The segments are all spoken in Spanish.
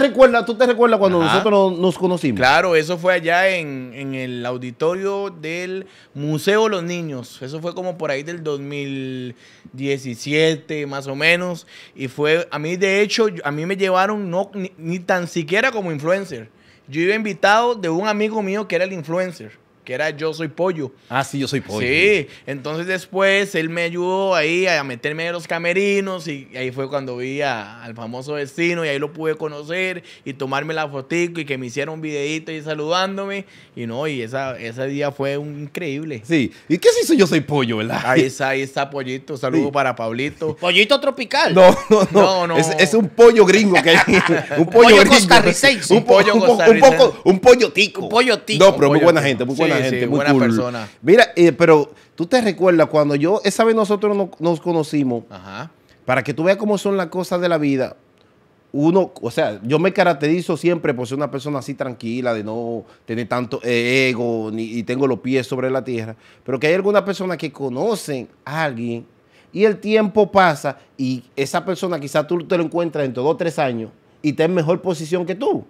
recuerdas, ¿Tú te recuerdas cuando nosotros nos, conocimos? Claro, eso fue allá en, el auditorio del Museo Los Niños. Eso fue como por ahí del 2017, más o menos. Y fue, a mí de hecho, a mí me llevaron no, ni tan siquiera como influencer. Yo iba invitado de un amigo mío que era el influencer que era Yo Soy Pollo. Ah, sí, Yo Soy Pollo. Sí, entonces después él me ayudó ahí a meterme en los camerinos y ahí fue cuando vi al famoso destino y ahí lo pude conocer y tomarme la fotico y que me hicieron un videito y saludándome y no, y esa, ese día fue un increíble. Sí, ¿y qué se hizo Yo Soy Pollo, verdad? Ahí está, ahí está Pollito, saludo para Pablito. ¿Pollito tropical? No, no, no, Es, un pollo gringo que un pollo, un gringo. Un, pollo un, pollotico. Un pollotico. No, pero muy buena gente, muy buena gente. muy buena persona. Mira, eh, pero tú te recuerdas cuando yo, esa vez nosotros nos conocimos, para que tú veas cómo son las cosas de la vida, uno, o sea, yo me caracterizo siempre por ser una persona así tranquila, de no tener tanto ego, ni y tengo los pies sobre la tierra, pero que hay algunas personas que conocen a alguien y el tiempo pasa y esa persona quizás tú te lo encuentras dentro de dos o tres años y está en mejor posición que tú.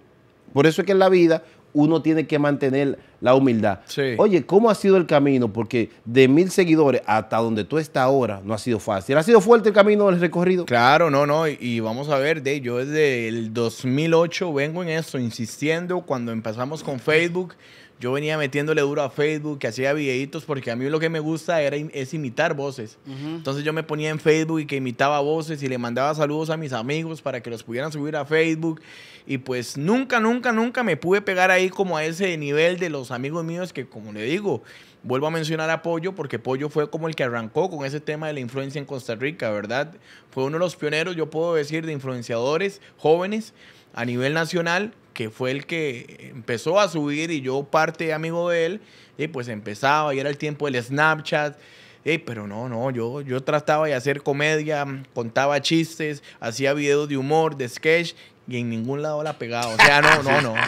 Por eso es que en la vida uno tiene que mantener la humildad. Oye, ¿cómo ha sido el camino? Porque de mil seguidores hasta donde tú estás ahora no ha sido fácil. ¿Ha sido fuerte el camino, el recorrido? Claro, no, no. Y, vamos a ver, yo desde el 2008 vengo en esto, insistiendo. Cuando empezamos con Facebook, yo venía metiéndole duro a Facebook, que hacía videitos, porque a mí lo que me gusta era, es imitar voces. Entonces yo me ponía en Facebook y que imitaba voces y le mandaba saludos a mis amigos para que los pudieran subir a Facebook. Y pues nunca, nunca, nunca me pude pegar ahí como a ese nivel de los amigos míos que, como le digo, vuelvo a mencionar a Pollo, porque Pollo fue como el que arrancó con ese tema de la influencia en Costa Rica, ¿verdad? Fue uno de los pioneros, yo puedo decir, de influenciadores jóvenes a nivel nacional que fue el que empezó a subir y yo parte amigo de él, y pues empezaba y era el tiempo del Snapchat. pero no, no, yo, yo trataba de hacer comedia, contaba chistes, hacía videos de humor, de sketch, y en ningún lado la pegaba. O sea, no, no, no.